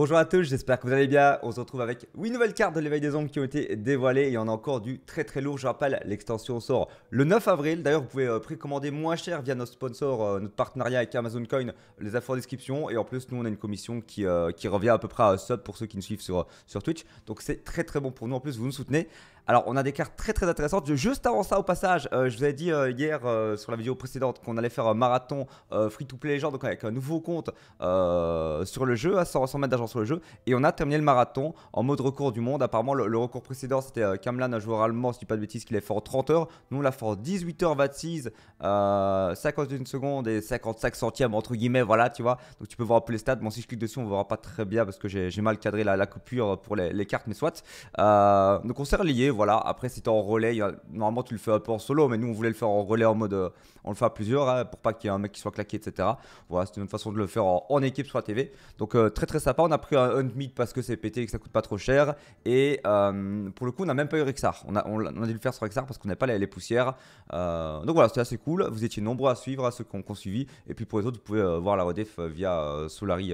Bonjour à tous, j'espère que vous allez bien. On se retrouve avec 8 nouvelles cartes de l'éveil des ombres qui ont été dévoilées. Il y en a encore du très très lourd. Je rappelle, l'extension sort le 9 avril. D'ailleurs, vous pouvez euh, précommander moins cher via notre sponsor, euh, notre partenariat avec Amazon Coin, les infos en description. Et en plus, nous, on a une commission euh, qui, revient à peu près à sub pour ceux qui nous suivent sur, sur Twitch. Donc c'est très très bon pour nous. En plus, vous nous soutenez. Alors, on a des cartes très très intéressantes. Juste avant ça, au passage, euh, je vous avais dit euh, hier euh, sur la vidéo précédente qu'on allait faire un marathon free to play genre donc avec un nouveau compte sur le jeu, à 100, mètres d'argent sur le jeu. Et on a terminé le marathon en mode recours du monde. Apparemment, le, recours précédent c'était Kamlan, un joueur allemand, si je pas de bêtises, Qui est fait en 30 heures. Nous, on l'a fait en 18h26, 51 secondes et 55 centièmes, entre guillemets, voilà, tu vois. Donc, tu peux voir un peu les stats. Bon, si je clique dessus, on verra pas très bien parce que j'ai mal cadré la, coupure pour les, les, cartes, mais soit. donc, on s'est relié voilà. Après, c'était en relais, normalement tu le fais un peu en solo, mais nous on voulait le faire en relais en mode. Euh, on le fait à plusieurs hein, pour pas qu'il y ait un mec qui soit claqué, etc. Voilà, c'est une autre façon de le faire en, équipe sur la TV. Donc euh, très très sympa. On a pris un Hunt parce que c'est pété et que ça coûte pas trop cher. Et euh, pour le coup, on n'a même pas eu Rexar. On a, on, a, dû le faire sur Rexar parce qu'on n'a pas les, poussières. donc voilà, c'était assez cool. Vous étiez nombreux à suivre, à ceux qu'on suivit. Et puis pour les autres, vous pouvez voir la rediff via Solari,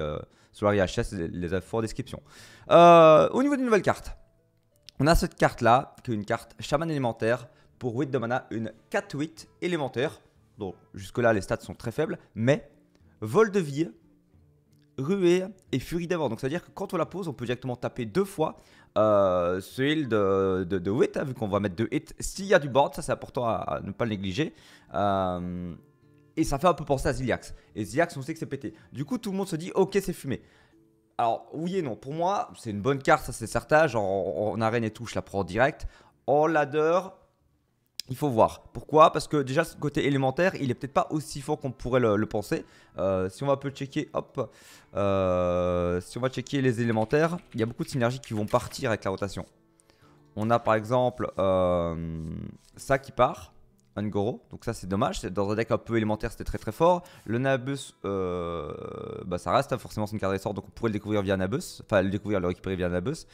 Solari HS, les, les infos en description. au niveau des nouvelles cartes. On a cette carte là, qui est une carte chaman élémentaire. Pour 8 de mana, une 4-8 élémentaire. Donc jusque là les stats sont très faibles, mais vol de vie, ruée et furie d'abord. Donc ça veut dire que quand on la pose, on peut directement taper deux fois euh, ce heal de, de, hein, vu qu'on va mettre deux hits. S'il y a du board, ça c'est important à, ne pas le négliger. Euh, et ça fait un peu penser à Ziliax. Et Ziliax, on sait que c'est pété. Du coup, tout le monde se dit, ok, c'est fumé. Alors, oui et non. Pour moi, c'est une bonne carte, ça c'est certain. Genre, en, arène et touche, je la prends en direct. En ladder, il faut voir. Pourquoi Parce que déjà, ce côté élémentaire, il est peut-être pas aussi fort qu'on pourrait le, penser. Euh, si on va un peu checker, hop. Euh, si on va checker les élémentaires, il y a beaucoup de synergies qui vont partir avec la rotation. On a par exemple euh, ça qui part. Ungoro, Donc ça c'est dommage, dans un deck un peu élémentaire c'était très très fort. Le Nabus, euh, bah, ça reste, hein. forcément c'est une carte d'essor, donc on pourrait le découvrir via Nabus, enfin le découvrir, le récupérer via Nabus.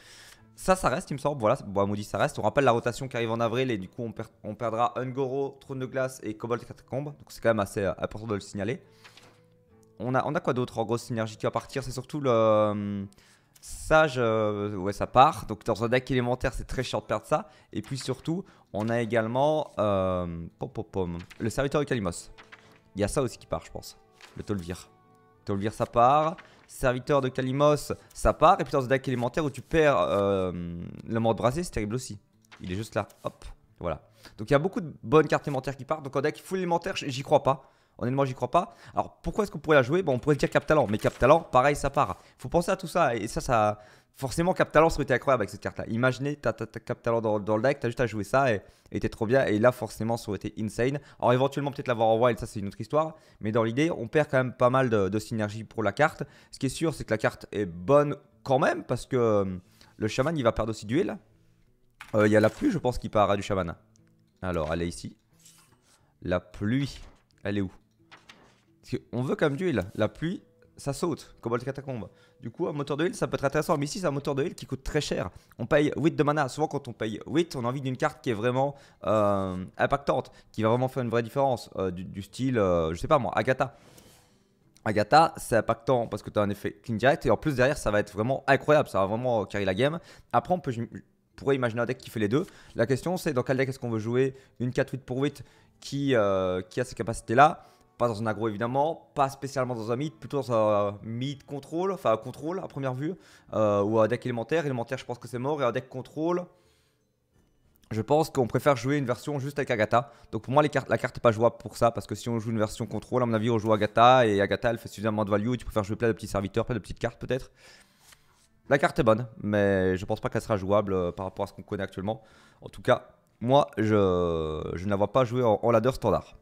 Ça, ça reste, il me semble. Voilà, bon, maudit, ça reste. On rappelle la rotation qui arrive en avril et du coup, on, on perdra Ungoro, Trône de Glace et Cobalt Catacombe. Donc, c'est quand même assez euh, important de le signaler. On a, on a quoi d'autre en grosse synergie qui va partir C'est surtout le. Hum, ça, euh, ouais, ça part. Donc, dans un deck élémentaire, c'est très cher de perdre ça. Et puis surtout, on a également euh, pom, pom, pom, le serviteur de Kalimos. Il y a ça aussi qui part, je pense. Le Tolvir. Tolvir, ça part. Serviteur de Kalimos, ça part. Et puis dans un deck élémentaire où tu perds euh, le mort de c'est terrible aussi. Il est juste là. Hop. Voilà. Donc il y a beaucoup de bonnes cartes élémentaires qui partent. Donc en deck full élémentaire, j'y crois pas. Honnêtement, j'y crois pas. Alors pourquoi est-ce qu'on pourrait la jouer Bon, on pourrait dire Cap Talent, mais Cap Talent, pareil, ça part. Faut penser à tout ça et ça, ça. Forcément, Cap Talent serait incroyable avec cette carte-là. Imaginez, t'as Cap Talent dans, le deck, t'as juste à jouer ça et était trop bien. Et là, forcément, ça aurait été insane. Alors, éventuellement, peut-être l'avoir en wild, ça c'est une autre histoire. Mais dans l'idée, on perd quand même pas mal de, synergie pour la carte. Ce qui est sûr, c'est que la carte est bonne quand même parce que hum, le chaman il va perdre aussi duel. Euh, il y a la pluie, je pense, qu'il part du chaman. Alors, elle est ici. La pluie, elle est où on veut comme d'huile. La pluie, ça saute, comme les Catacombe. Du coup, un moteur de heal, ça peut être intéressant. Mais ici, c'est un moteur de heal qui coûte très cher. On paye 8 de mana. Souvent, quand on paye 8, on a envie d'une carte qui est vraiment euh, impactante, qui va vraiment faire une vraie différence. Euh, du, style, euh, je sais pas moi, Agatha. Agatha, c'est impactant parce que tu as un effet clean direct. Et en plus, derrière, ça va être vraiment incroyable. Ça va vraiment carry la game. Après, on pourrait imaginer un deck qui fait les deux. La question, c'est dans quel deck est-ce qu'on veut jouer une 4-8 pour 8 qui, qui a ces capacités-là pas dans un aggro évidemment, pas spécialement dans un mid, plutôt dans un mid contrôle, enfin contrôle à première vue, euh, ou un deck élémentaire. Élémentaire, je pense que c'est mort, et un deck contrôle. Je pense qu'on préfère jouer une version juste avec Agatha. Donc pour moi, la carte n'est pas jouable pour ça, parce que si on joue une version contrôle, à mon avis, on joue Agatha, et Agatha, elle fait suffisamment de value, tu préfères jouer plein de petits serviteurs, plein de petites cartes peut-être. La carte est bonne, mais je ne pense pas qu'elle sera jouable euh, par rapport à ce qu'on connaît actuellement. En tout cas, moi, je, ne la vois pas jouer en, en ladder standard.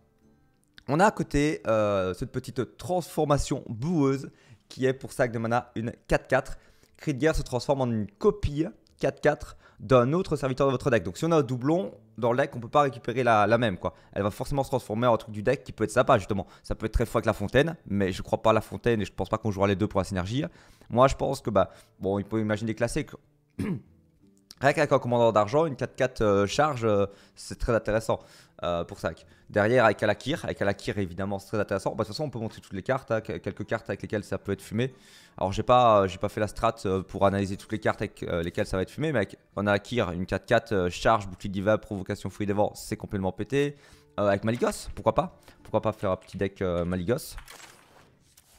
On a à côté euh, cette petite transformation boueuse qui est pour sac de mana une 4-4. Cri se transforme en une copie 4-4 d'un autre serviteur de votre deck. Donc si on a un doublon dans le deck, on peut pas récupérer la, même quoi. Elle va forcément se transformer en un truc du deck qui peut être sympa justement. Ça peut être très fort avec la fontaine, mais je ne crois pas à la fontaine et je ne pense pas qu'on jouera les deux pour la synergie. Moi je pense que bah bon, il peut imaginer classique. Rien qu'avec un commandant d'argent, une 4-4 euh, charge, euh, c'est très intéressant. Euh, pour ça, Derrière, avec Alakir. Avec Alakir, évidemment, c'est très intéressant. Bah, de toute façon, on peut montrer toutes les cartes, hein, quelques cartes avec lesquelles ça peut être fumé. Alors, j'ai pas, euh, pas fait la strat euh, pour analyser toutes les cartes avec lesquelles ça va être fumé, mais avec, on a Alakir, une 4-4, charge, bouclier diva, provocation, fouille des c'est complètement pété. avec Maligos, pourquoi pas Pourquoi pas faire un petit deck Maligos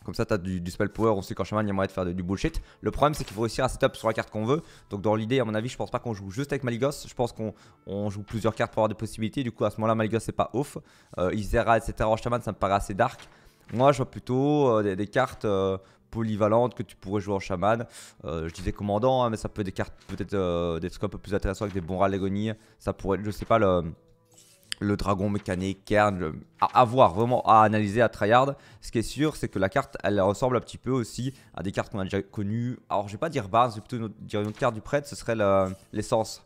comme ça, tu as du, spell power. On sait qu'en chaman, il y a moyen de faire du bullshit. Le problème, c'est qu'il faut réussir à setup sur la carte qu'on veut. Donc, dans l'idée, à mon avis, je pense pas qu'on joue juste avec Maligos. Je pense qu'on joue plusieurs cartes pour avoir des possibilités. Du coup, à ce moment-là, Maligos, c'est pas off. Euh, Isera, etc. En shaman, ça me paraît assez dark. Moi, je vois plutôt euh, des, cartes euh, polyvalentes que tu pourrais jouer en chaman. je disais commandant, hein, mais ça peut être des cartes, peut-être des scopes plus intéressants avec des bons d'agonie. Ça pourrait être, je sais pas, le, le dragon mécanique, Kern. à, voir, vraiment à analyser, à tryhard. Ce qui est sûr, c'est que la carte, elle ressemble un petit peu aussi à des cartes qu'on a déjà connues. Alors, je vais pas dire base, je vais plutôt dire une autre carte du prêtre, ce serait l'essence.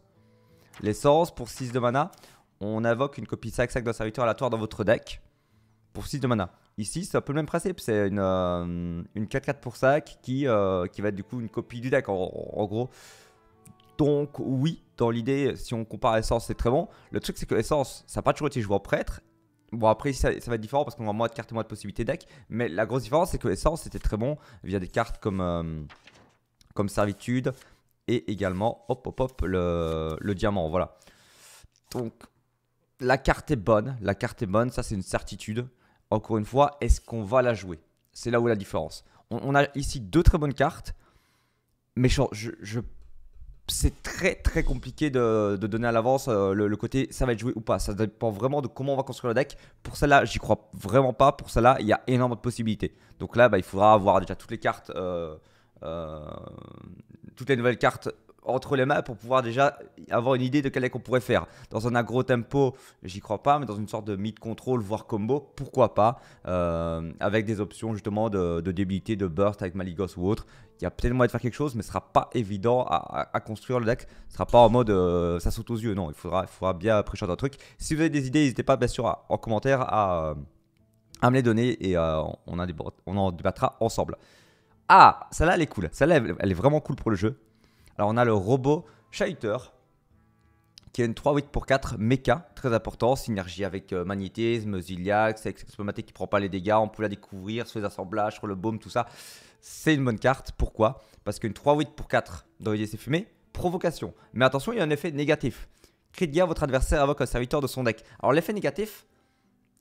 l'essence, pour 6 de mana, on invoque une copie 5 sac d'un serviteur aléatoire dans votre deck pour 6 de mana. Ici, c'est un peu le même principe, c'est une, euh, une 4 pour sac qui, euh, qui va être du coup une copie du deck en gros. Donc oui, dans l'idée, si on compare à Essence, c'est très bon. Le truc, c'est que Essence, ça n'a pas toujours été joué en prêtre. Bon, après, ça, va être différent parce qu'on a moins de cartes et moins de possibilités deck. Mais la grosse différence, c'est que Essence, c'était très bon via des cartes comme, euh, comme Servitude et également, hop, hop, hop, le, Diamant. Voilà. Donc, la carte est bonne. La carte est bonne, ça, c'est une certitude. Encore une fois, est-ce qu'on va la jouer C'est là où la différence. On, a ici deux très bonnes cartes. Mais je, je c'est très très compliqué de, donner à l'avance euh, le, côté ça va être joué ou pas. Ça dépend vraiment de comment on va construire le deck. Pour cela, là j'y crois vraiment pas. Pour cela, là il y a énormément de possibilités. Donc là, bah, il faudra avoir déjà toutes les cartes, euh, euh, toutes les nouvelles cartes entre les mains pour pouvoir déjà avoir une idée de quel deck qu'on pourrait faire. Dans un agro tempo, j'y crois pas, mais dans une sorte de mid-control, voire combo, pourquoi pas, euh, avec des options justement de, débilité, de burst avec Maligos ou autre. Il y a peut-être moyen de faire quelque chose, mais ce sera pas évident à, construire le deck. Ce sera pas en mode euh, ça saute aux yeux, non. Il faudra, il faudra bien préchanger un truc. Si vous avez des idées, n'hésitez pas bien sûr en commentaire euh, à, me les donner et on, en débattra ensemble. Ah, celle-là elle est cool. Celle-là elle est vraiment cool pour le jeu. Alors on a le robot Shaiter qui est une 3-8 pour 4 méca, très important, synergie avec euh, magnétisme, Ziliax, Expomaté qui prend pas les dégâts, on peut la découvrir sur les assemblages, sur le baume, tout ça. C'est une bonne carte, pourquoi Parce qu'une 3-8 pour 4 dans les c'est provocation. Mais attention, il y a un effet négatif. crédia votre adversaire invoque un serviteur de son deck. Alors l'effet négatif,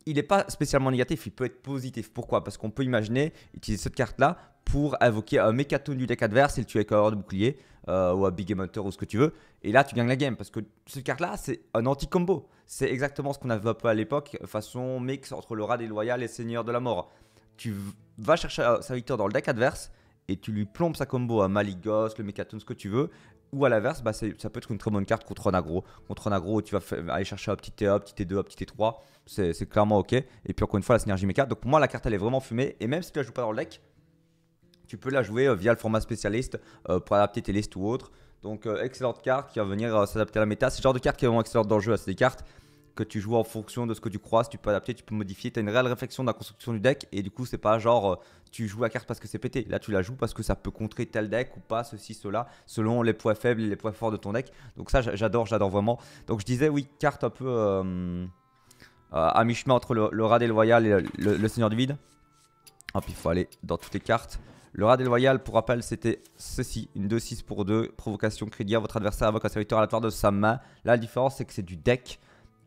il n'est pas spécialement négatif, il peut être positif. Pourquoi Parce qu'on peut imaginer utiliser cette carte-là pour invoquer un mécaton du deck adverse et le tuer avec un de bouclier. Euh, ou à Big Game Hunter ou ce que tu veux. Et là, tu gagnes la game parce que cette carte-là, c'est un anti-combo. C'est exactement ce qu'on avait un peu à l'époque, façon mix entre le rat des loyal et Seigneur de la Mort. Tu vas chercher euh, sa victoire dans le deck adverse et tu lui plombes sa combo à Maligos, le Mechaton, ce que tu veux. Ou à l'inverse, bah, ça peut être une très bonne carte contre un aggro. Contre un aggro, tu vas aller chercher un petit T1, un petit T2, un petit T3. C'est clairement ok. Et puis encore une fois, la synergie méca. Donc pour moi, la carte, elle est vraiment fumée. Et même si tu la joues pas dans le deck, tu peux la jouer euh, via le format spécialiste euh, pour adapter tes listes ou autre. Donc, euh, excellente carte qui va venir s'adapter à la méta. C'est le genre de carte qui est vraiment excellente dans le jeu. Hein. C'est des cartes que tu joues en fonction de ce que tu croises, tu peux adapter, tu peux modifier, tu as une réelle réflexion de la construction du deck et du coup c'est pas genre tu joues la carte parce que c'est pété, là tu la joues parce que ça peut contrer tel deck ou pas, ceci, cela, selon les points faibles et les points forts de ton deck. Donc ça j'adore, j'adore vraiment. Donc je disais oui, carte un peu à mi-chemin entre le, Rad et le Royal et le, Seigneur du Vide. Hop, il faut aller dans toutes les cartes. Le rat déloyal, pour rappel, c'était ceci. Une 2-6 pour 2, provocation, crédière votre adversaire invoque un serviteur aléatoire de sa main. Là, la différence, c'est que c'est du deck.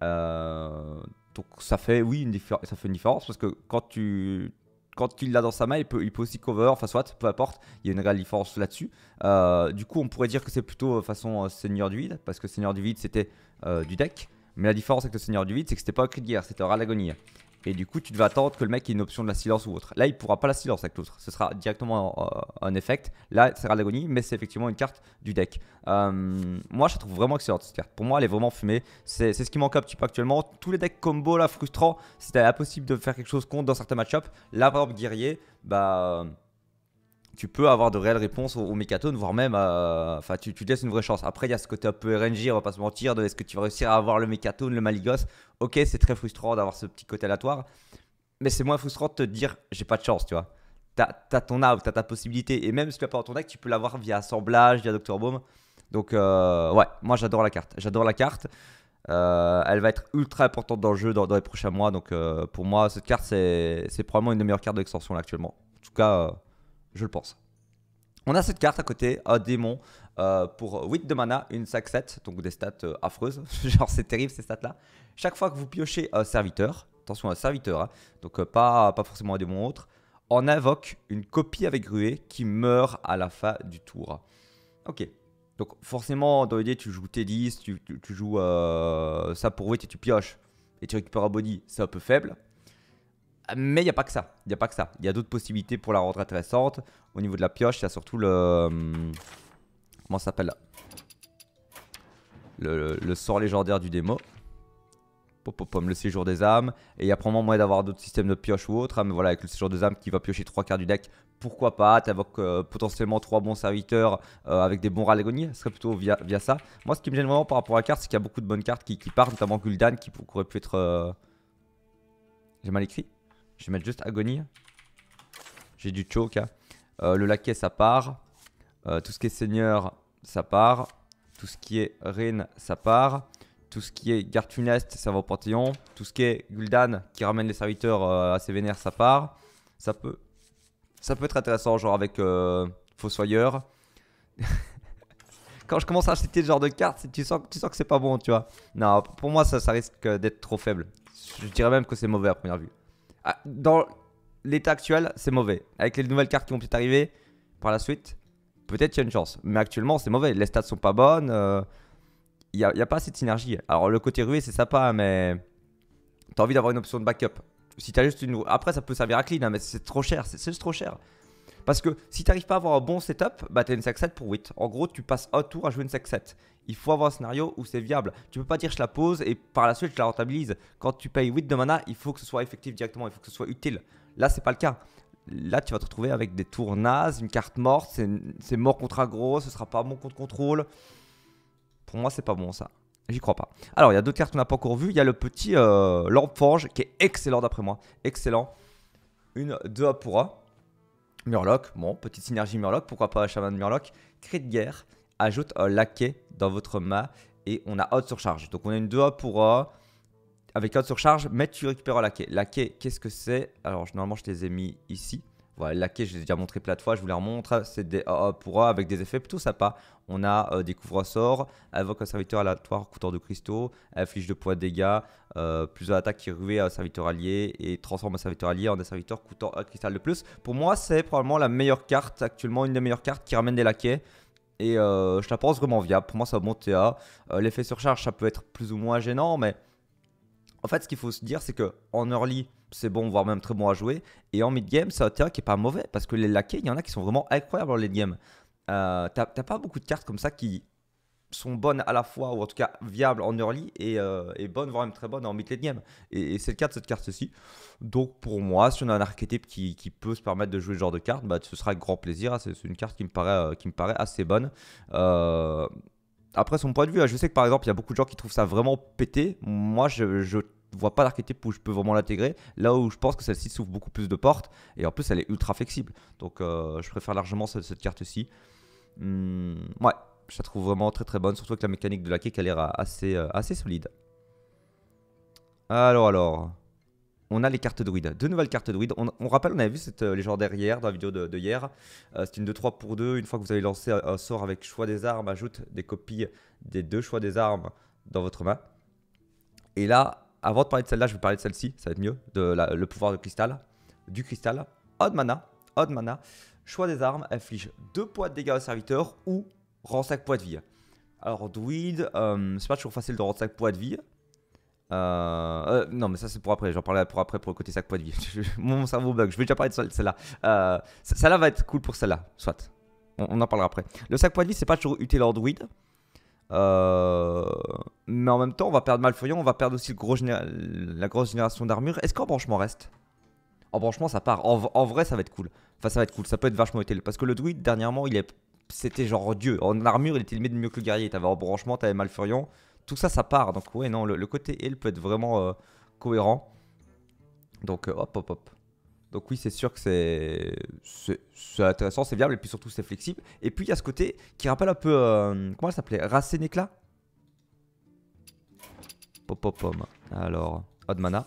Euh, donc ça fait, oui, une ça fait une différence, parce que quand tu... Quand il l'a dans sa main, il peut, il peut aussi cover, enfin soit, peu importe, il y a une réelle différence là-dessus. Euh, du coup, on pourrait dire que c'est plutôt euh, façon Seigneur du Vide, parce que Seigneur du Vide, c'était du deck. Mais la différence avec le Seigneur du Vide, c'est que c'était pas un c'était un rat et du coup, tu devais attendre que le mec ait une option de la silence ou autre. Là, il pourra pas la silence avec l'autre. Ce sera directement un, effet. effect. Là, c'est l'agonie, mais c'est effectivement une carte du deck. Euh, moi, je la trouve vraiment excellente cette carte. Pour moi, elle est vraiment fumée. C'est ce qui manque un petit peu actuellement. Tous les decks combo là, frustrants, c'était impossible de faire quelque chose contre dans certains match Là, par exemple, guerrier, bah tu peux avoir de réelles réponses au, au voire même, enfin, tu, te laisses une vraie chance. Après, il y a ce côté un peu RNG, on va pas se mentir, de est-ce que tu vas réussir à avoir le mécaton, le maligos Ok, c'est très frustrant d'avoir ce petit côté aléatoire, mais c'est moins frustrant de te dire j'ai pas de chance, tu vois. T'as as ton tu t'as ta possibilité, et même si tu n'as pas ton deck, tu peux l'avoir via assemblage, via Dr. Baum. Donc, euh, ouais, moi j'adore la carte. J'adore la carte. Euh, elle va être ultra importante dans le jeu dans, les prochains mois. Donc, euh, pour moi, cette carte, c'est probablement une des meilleures cartes d'extension là actuellement. En tout cas, je le pense. On a cette carte à côté, un démon euh, pour 8 de mana, une sac 7, donc des stats euh, affreuses. Genre, c'est terrible ces stats-là. Chaque fois que vous piochez un serviteur, attention, un serviteur, hein, donc euh, pas, pas forcément un démon autre, on invoque une copie avec ruée qui meurt à la fin du tour. Ok. Donc, forcément, dans l'idée, tu joues T10, tu, tu joues ça pour 8 et tu pioches. Et tu récupères un body, c'est un peu faible. Mais il n'y a pas que ça. Il n'y a pas que ça. Il y a d'autres possibilités pour la rendre intéressante. Au niveau de la pioche, il y a surtout le... Hum, comment ça s'appelle le, le, sort légendaire du démo. Pom, le séjour des âmes. Et il y a probablement moyen d'avoir d'autres systèmes de pioche ou autre. Hein, mais voilà, avec le séjour des âmes qui va piocher 3 quarts du deck, pourquoi pas T'invoques euh, potentiellement 3 bons serviteurs euh, avec des bons rallegoni. Ce serait plutôt via, ça. Moi, ce qui me gêne vraiment par rapport à la carte, c'est qu'il y a beaucoup de bonnes cartes qui, partent, notamment Gul'dan qui, pourrait peut être. Euh, j'ai mal écrit je vais mettre juste agonie. J'ai du choke. Euh, le laquais, ça part. Euh, tout ce qui est seigneur, ça part. Tout ce qui est reine, ça part. Tout ce qui est garde funeste, ça va au panthéon. Tout ce qui est Gul'dan, qui ramène les serviteurs à euh, ses vénères, ça part. Ça peut, ça peut être intéressant, genre avec Fossoyeur. Quand je commence à acheter ce genre de cartes, tu sens, tu sens que c'est pas bon, tu vois. Non, pour moi, ça, ça risque d'être trop faible. Je dirais même que c'est mauvais à première vue. Ah, dans l'état actuel, c'est mauvais. Avec les nouvelles cartes qui vont peut-être arriver par la suite, peut-être qu'il y a une chance. Mais actuellement, c'est mauvais. Les stats sont pas bonnes. Euh, il n'y a, pas assez de synergie. Alors, le côté rué, c'est sympa, hein, mais t'as envie d'avoir une option de backup. Si juste une. Après, ça peut servir à clean, hein, mais c'est trop cher. C'est juste trop cher. Parce que si tu n'arrives pas à avoir un bon setup, bah, tu as une 5-7 pour 8. En gros, tu passes un tour à jouer une 5-7. Il faut avoir un scénario où c'est viable. Tu peux pas dire je la pose et par la suite je la rentabilise. Quand tu payes 8 de mana, il faut que ce soit effectif directement, il faut que ce soit utile. Là, c'est pas le cas. Là, tu vas te retrouver avec des tours nazes, une carte morte, c'est mort contre aggro, ce sera pas bon contre contrôle. Pour moi, c'est pas bon ça. J'y crois pas. Alors, il y a d'autres cartes qu'on n'a pas encore vues. Il y a le petit euh, Forge qui est excellent d'après moi. Excellent. Une 2 pour 1. Murloc, bon, petite synergie Murloc, pourquoi pas Shaman Murloc. Cri de guerre, ajoute un laquais dans votre mât et on a haute surcharge. Donc on a une 2A pour A. Avec haute surcharge, mais tu récupères un laquais. Laquais, qu'est-ce que c'est Alors normalement je les ai mis ici. Voilà, la quai, je l'ai déjà montré plein de fois, je vous la remontre. Hein. C'est des oh, oh, pour avec des effets plutôt sympas. On a euh, des couvre-sorts, invoque un serviteur aléatoire, couteur de cristaux, inflige de poids de dégâts, euh, plus d'attaque qui à un serviteur allié et transforme un serviteur allié en un serviteur coûtant un cristal de plus. Pour moi, c'est probablement la meilleure carte actuellement, une des meilleures cartes qui ramène des laquais. Et euh, je la pense vraiment viable. Pour moi, ça va monter à. Euh, l'effet surcharge, ça peut être plus ou moins gênant, mais en fait, ce qu'il faut se dire, c'est que en early, c'est bon, voire même très bon à jouer. Et en mid-game, c'est un terrain qui n'est pas mauvais parce que les laquais, il y en a qui sont vraiment incroyables en late-game. Euh, T'as pas beaucoup de cartes comme ça qui sont bonnes à la fois, ou en tout cas viables en early et, euh, bonnes, voire même très bonnes en mid-late game. Et, c'est le cas de cette carte-ci. Donc pour moi, si on a un archétype qui, peut se permettre de jouer ce genre de carte, bah, ce sera avec grand plaisir. Ah, c'est une carte qui me paraît, euh, qui me paraît assez bonne. Euh, après son point de vue, hein, je sais que par exemple, il y a beaucoup de gens qui trouvent ça vraiment pété. Moi, je, je vois pas d'archétype où je peux vraiment l'intégrer, là où je pense que celle-ci s'ouvre beaucoup plus de portes, et en plus elle est ultra flexible. Donc euh, je préfère largement cette, carte-ci. Hmm, ouais, je la trouve vraiment très très bonne, surtout que la mécanique de la cake. a l'air assez, euh, assez solide. Alors alors, on a les cartes druides, deux nouvelles cartes druides. On, on rappelle, on avait vu cette euh, légendaire hier, dans la vidéo de, hier. C'est une 2-3 pour 2, une fois que vous avez lancé un, un sort avec choix des armes, ajoute des copies des deux choix des armes dans votre main. Et là, avant de parler de celle-là, je vais parler de celle-ci, ça va être mieux, de le pouvoir de cristal, du cristal. Odd mana, odd mana, choix des armes, inflige 2 points de dégâts au serviteur ou rend 5 points de vie. Alors druide, euh, c'est pas toujours facile de rendre 5 points de vie. Euh, euh, non, mais ça c'est pour après. J'en parlerai pour après pour le côté 5 points de vie. Mon cerveau bug. Je vais déjà parler de celle-là. celle-là va être cool pour celle-là. Soit. On, en parlera après. Le sac points de vie, c'est pas toujours utile en euh, mais en même temps, on va perdre Malfurion, on va perdre aussi le gros la grosse génération d'armure. Est-ce qu'en branchement reste En branchement ça part. En, vrai, ça va être cool. Enfin, ça va être cool. Ça peut être vachement utile. Parce que le Druid dernièrement, il est, c'était genre Dieu. En armure, il était limite mieux que le guerrier. T'avais branchement, t'avais Malfurion. Tout ça, ça part. Donc, ouais, non, le, côté il peut être vraiment euh, cohérent. Donc, euh, hop, hop, hop. Donc oui, c'est sûr que c'est intéressant, c'est viable, et puis surtout c'est flexible. Et puis il y a ce côté qui rappelle un peu, euh, comment ça s'appelait Racine éclat Pop Alors, odd mana.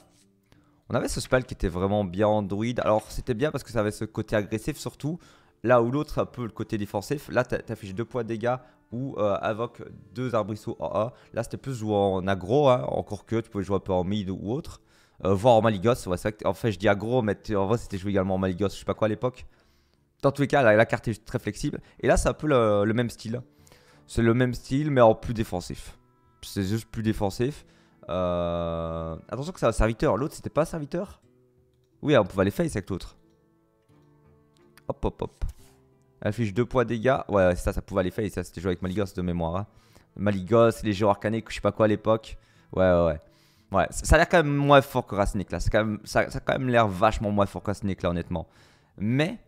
On avait ce spell qui était vraiment bien Android. Alors c'était bien parce que ça avait ce côté agressif surtout. Là où l'autre, un peu le côté défensif. Là, t'affiches deux points de dégâts ou euh, invoque deux arbrisseaux Là, c'était plus jouer en aggro, hein. encore que tu pouvais jouer un peu en mid ou autre. Euh, voire en Maligos. Ouais, en fait, je dis aggro, mais en vrai, c'était joué également en Maligos, je sais pas quoi à l'époque. Dans tous les cas, la, carte est très flexible. Et là, c'est un peu le, même style. C'est le même style, mais en plus défensif. C'est juste plus défensif. Euh, attention que c'est un serviteur. L'autre, c'était pas un serviteur Oui, on pouvait aller face avec l'autre. Hop, hop, hop. affiche deux points dégâts. Ouais, ça, ça pouvait aller face. Ça, c'était joué avec Maligos de mémoire. Hein. Maligos, les géants arcaniques, je sais pas quoi à l'époque. Ouais, ouais, ouais. Ouais, ça a l'air quand même moins fort que là. ça, a quand même l'air vachement moins fort que là, honnêtement. Mais,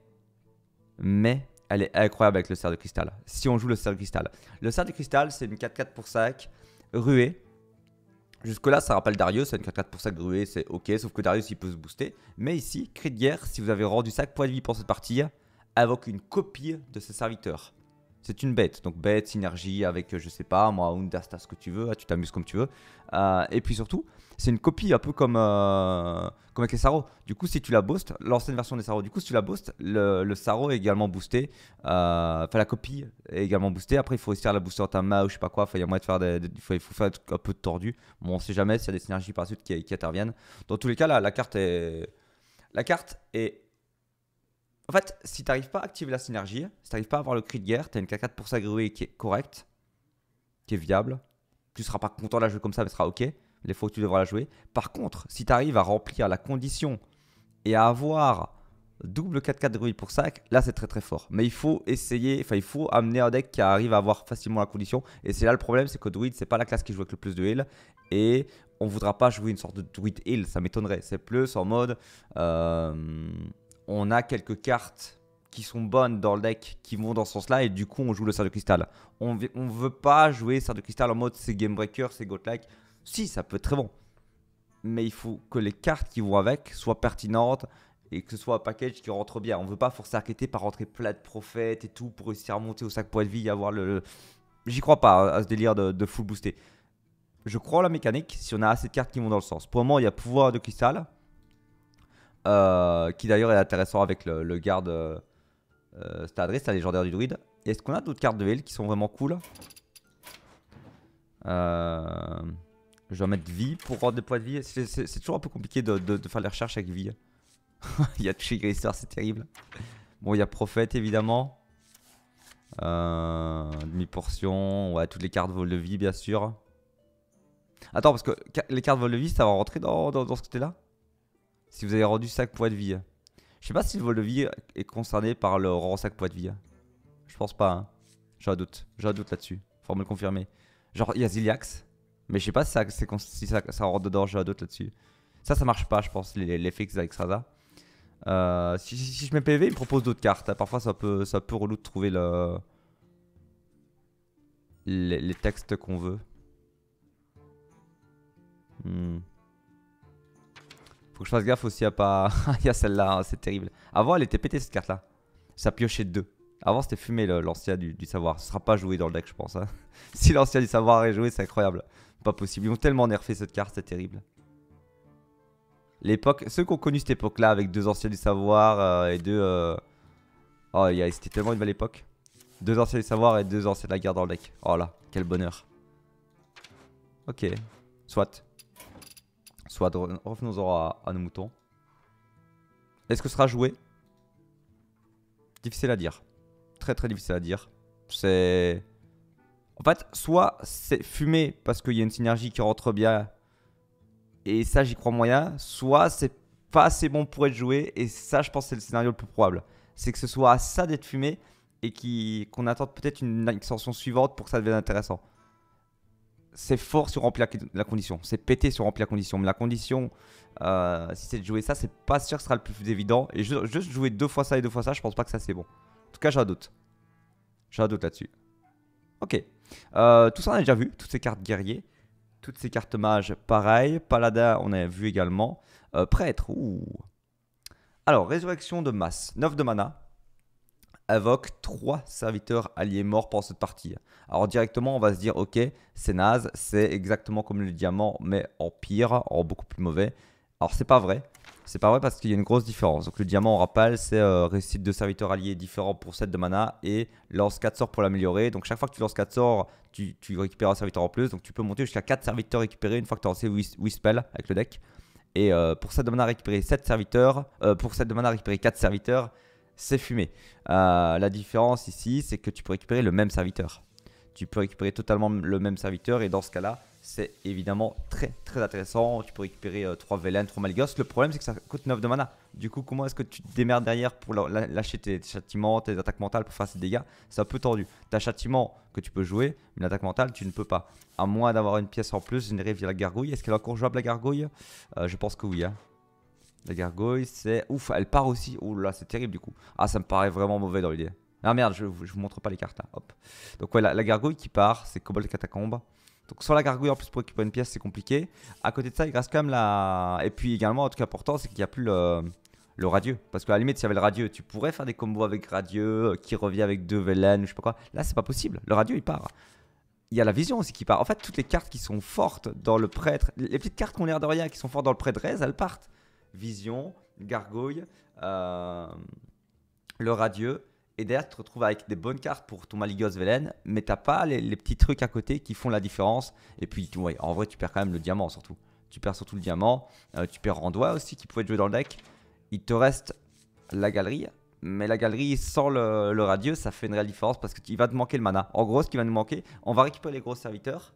mais, elle est incroyable avec le cerf de cristal. Si on joue le cerf de cristal. Le cerf de cristal, c'est une 4-4 pour 5, ruée. Jusque-là, ça rappelle Darius, c'est une 4-4 pour 5 ruée, c'est ok, sauf que Darius il peut se booster. Mais ici, cri de guerre, si vous avez rendu 5 points de vie pour cette partie, invoque une copie de ses serviteurs c'est une bête. Donc bête, synergie avec, euh, je sais pas, moi, Undasta, ce que tu veux, ah, tu t'amuses comme tu veux. Euh, et puis surtout, c'est une copie un peu comme, euh, comme avec les Saros. Du coup, si tu la boostes, l'ancienne version des Saros, du coup, si tu la boostes, le, le est également boosté. Enfin, la copie est également boostée. Après, il faut essayer de la booster en ta main ou je sais pas quoi. Il y de faire des, faut, faut, faire un peu de tordu. Bon, on sait jamais s'il y a des synergies par la suite qui, interviennent. Dans tous les cas, la carte est. La carte est en fait, si tu pas à activer la synergie, si tu n'arrives pas à avoir le cri de guerre, tu as une 4 4 pour s'agréer qui est correcte, qui est viable. Tu ne seras pas content de la jouer comme ça, mais ce sera OK. Les fois que tu devras la jouer. Par contre, si tu arrives à remplir la condition et à avoir double 4-4 pour sac, là c'est très très fort. Mais il faut essayer, enfin il faut amener un deck qui arrive à avoir facilement la condition. Et c'est là le problème, c'est que druid c'est pas la classe qui joue avec le plus de heal. Et on voudra pas jouer une sorte de druid heal, ça m'étonnerait. C'est plus en mode... Euh, on a quelques cartes qui sont bonnes dans le deck, qui vont dans ce sens-là, et du coup, on joue le cerf de cristal. On ne veut pas jouer cerf de cristal en mode c'est game breaker, c'est goat like. Si, ça peut être très bon. Mais il faut que les cartes qui vont avec soient pertinentes et que ce soit un package qui rentre bien. On veut pas forcer quitter par rentrer plein de prophètes et tout pour réussir à remonter au sac points de vie et avoir le. J'y crois pas hein, à ce délire de, de full booster. Je crois la mécanique si on a assez de cartes qui vont dans le sens. Pour le moment, il y a pouvoir de cristal euh, qui d'ailleurs est intéressant avec le, garde euh, Stadris, la légendaire du druide. Est-ce qu'on a d'autres cartes de ville qui sont vraiment cool euh, Je dois mettre vie pour rendre des points de vie. C'est toujours un peu compliqué de, faire les recherches avec vie. il y a Tree c'est terrible. Bon, il y a Prophète évidemment. Euh, demi-portion. Ouais, toutes les cartes vol de vie bien sûr. Attends, parce que les cartes vol de vie, ça va rentrer dans, dans, dans ce côté-là si vous avez rendu 5 poids de vie. Je sais pas si le vol de vie est concerné par le rang 5 poids de vie. Je pense pas. Hein. J'ai un doute. J'ai un doute là-dessus. Faut me le confirmer. Genre, il y a Ziliax. Mais je sais pas si ça, si ça, ça rentre dedans. J'ai un doute là-dessus. Ça, ça marche pas, je pense, les, fixes avec Euh, si, je mets PV, il me propose d'autres cartes. Parfois, ça peut, ça peut relou de trouver le... les, textes qu'on veut. Hmm. Faut que je fasse gaffe aussi à pas... Il y a celle-là, hein, c'est terrible. Avant, elle était pétée cette carte-là. Ça piochait deux. Avant, c'était fumé l'ancien du, savoir. Ce sera pas joué dans le deck, je pense. Hein. si l'ancien du savoir est joué, c'est incroyable. Pas possible. Ils ont tellement nerfé cette carte, c'est terrible. L'époque, ceux qui ont connu cette époque-là avec deux anciens du savoir euh, et deux. Euh, oh, y Oh, c'était tellement une belle époque. Deux anciens du savoir et deux anciens de la guerre dans le deck. Oh là, quel bonheur. Ok, soit. Soit revenons-en à, nos moutons. Est-ce que ce sera joué Difficile à dire. Très très difficile à dire. C'est. En fait, soit c'est fumé parce qu'il y a une synergie qui rentre bien. Et ça, j'y crois moyen. Soit c'est pas assez bon pour être joué. Et ça, je pense c'est le scénario le plus probable. C'est que ce soit à ça d'être fumé et qu'on attende peut-être une extension suivante pour que ça devienne intéressant c'est fort sur remplir la condition. C'est pété sur remplir la condition. Mais la condition, euh, si c'est de jouer ça, c'est pas sûr que ce sera le plus évident. Et juste jouer deux fois ça et deux fois ça, je pense pas que ça c'est bon. En tout cas, j'ai un doute. J'ai doute là-dessus. Ok. Euh, tout ça, on a déjà vu. Toutes ces cartes guerriers. Toutes ces cartes mages, pareil. Paladin, on a vu également. Euh, prêtre, ouh. Alors, résurrection de masse. 9 de mana invoque trois serviteurs alliés morts pendant cette partie. Alors directement, on va se dire, ok, c'est naze, c'est exactement comme le diamant, mais en pire, en beaucoup plus mauvais. Alors c'est pas vrai. C'est pas vrai parce qu'il y a une grosse différence. Donc le diamant, on rappelle, c'est euh, de serviteurs alliés différents pour 7 de mana et lance 4 sorts pour l'améliorer. Donc chaque fois que tu lances 4 sorts, tu, récupères un serviteur en plus. Donc tu peux monter jusqu'à 4 serviteurs récupérés une fois que tu as lancé 8, spells avec le deck. Et euh, pour de mana récupérer sept serviteurs, euh, pour 7 de mana récupérer 4 serviteurs, c'est fumé. Euh, la différence ici, c'est que tu peux récupérer le même serviteur. Tu peux récupérer totalement le même serviteur et dans ce cas-là, c'est évidemment très très intéressant. Tu peux récupérer euh, trois 3 VLN, 3 Malgos. Le problème, c'est que ça coûte 9 de mana. Du coup, comment est-ce que tu te démerdes derrière pour lâcher tes châtiments, tes attaques mentales pour faire ces dégâts C'est un peu tendu. T'as châtiment que tu peux jouer, mais l'attaque mentale, tu ne peux pas. À moins d'avoir une pièce en plus générée via la gargouille. Est-ce qu'elle est encore jouable la gargouille euh, Je pense que oui. Hein. La gargouille, c'est... Ouf, elle part aussi. Ouh là, c'est terrible du coup. Ah, ça me paraît vraiment mauvais dans l'idée. Ah merde, je, vous montre pas les cartes là. Hein. Hop. Donc ouais, la, gargouille qui part, c'est Cobalt Catacombe. Donc sans la gargouille en plus pour récupérer une pièce, c'est compliqué. À côté de ça, il reste quand même la... Et puis également, en tout cas important, c'est qu'il n'y a plus le... le radieux. Parce qu'à la limite, s'il y avait le radieux, tu pourrais faire des combos avec radieux, euh, qui revient avec deux Velen, je sais pas quoi. Là, c'est pas possible. Le radieux, il part il y a la vision aussi qui part. En fait, toutes les cartes qui sont fortes dans le prêtre, les petites cartes ont l'air de qui sont fortes dans le prêtre Rez, elles partent. Vision, Gargouille, euh, le Radieux. Et derrière, tu te retrouves avec des bonnes cartes pour ton Maligos Velen, mais t'as pas les, petits trucs à côté qui font la différence. Et puis, vois, en vrai, tu perds quand même le diamant surtout. Tu perds surtout le diamant. Euh, tu perds Randois aussi qui pouvait jouer dans le deck. Il te reste la galerie. Mais la galerie sans le, le radieux, ça fait une réelle différence parce qu'il va te manquer le mana. En gros, ce qui va nous manquer, on va récupérer les gros serviteurs,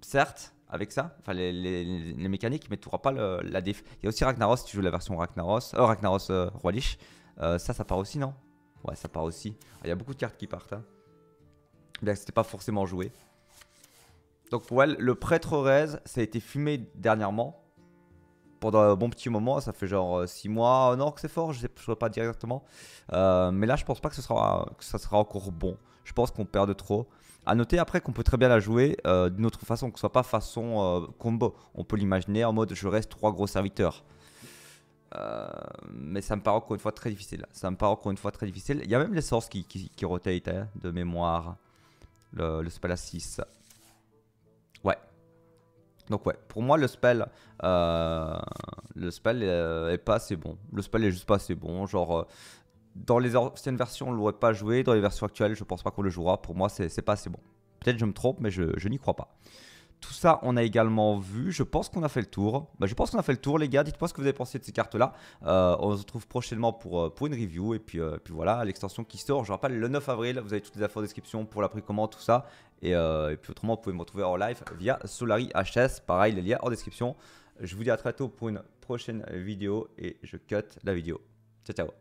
certes, avec ça. Enfin, les, mécaniques, mais tu pas la déf. Il y a aussi Ragnaros, si tu joues la version Ragnaros, euh, Ragnaros euh, Roi Lich. Euh, ça, ça part aussi, non Ouais, ça part aussi. Ah, il y a beaucoup de cartes qui partent. Hein. Bien que c'était pas forcément joué. Donc ouais le prêtre Rez, ça a été fumé dernièrement. Pendant un bon petit moment, ça fait genre 6 euh, mois, oh Non, que c'est fort, je ne pas dire mais là, je pense pas que, ce sera, que ça sera encore bon. Je pense qu'on perd de trop. À noter après qu'on peut très bien la jouer euh, d'une autre façon, que ce soit pas façon euh, combo. On peut l'imaginer en mode je reste trois gros serviteurs. Euh, mais ça me paraît encore une fois très difficile. Ça me paraît encore une fois très difficile. Il y a même les sources qui, rotate hein, de mémoire. Le, le, spell à 6. Ouais. Donc ouais, pour moi le spell, le spell est pas assez bon. Le spell est juste pas assez bon. Genre dans les anciennes versions, on ne l'aurait pas joué. Dans les versions actuelles, je ne pense pas qu'on le jouera. Pour moi, c'est pas assez bon. Peut-être je me trompe, mais je, n'y crois pas. Tout ça, on a également vu. Je pense qu'on a fait le tour. Bah, je pense qu'on a fait le tour, les gars. Dites-moi ce que vous avez pensé de ces cartes-là. Euh, on se retrouve prochainement pour, euh, pour une review. Et puis, euh, puis voilà, l'extension qui sort, je rappelle, le 9 avril. Vous avez toutes les infos en description pour la précommande, tout ça. Et, et, puis autrement, vous pouvez me retrouver en live via Solari HS. Pareil, les liens en description. Je vous dis à très tôt pour une prochaine vidéo. Et je cut la vidéo. Ciao, ciao.